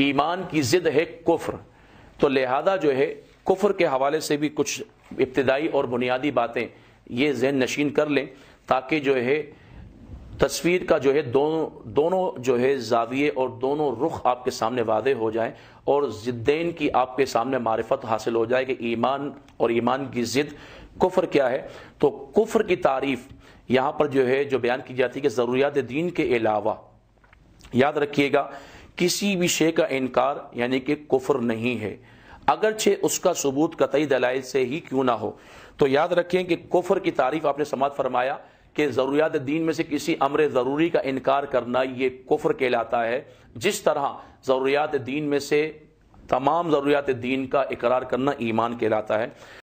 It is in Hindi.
ईमान की ज़िद है कुफ्र तो लिहाजा जो है कुफर के हवाले से भी कुछ इब्तदाई और बुनियादी बातें ये जहन नशीन कर लें ताकि जो है तस्वीर का जो है दोनों दोनों जो है जाविये और दोनों रुख आपके सामने वादे हो जाए और जिद्देन की आपके सामने मारफत हासिल हो जाए कि ईमान और ईमान की ज़िद कुफर क्या है तो कुफर की तारीफ यहां पर जो है जो बयान की जाती है कि ज़रूरियात दीन के अलावा याद रखिएगा किसी भी शे का इनकार यानी कि कुफर नहीं है अगरचे उसका सबूत कतई दलाइल से ही क्यों ना हो तो याद रखें कि कुफर की तारीफ आपने समाज फरमाया कि ज़रूरियात दीन में से किसी अमर ज़रूरी का इनकार करना ये कुफर कहलाता है जिस तरह ज़रूरियात दीन में से तमाम ज़रूरियात दीन का इकरार करना ईमान कहलाता है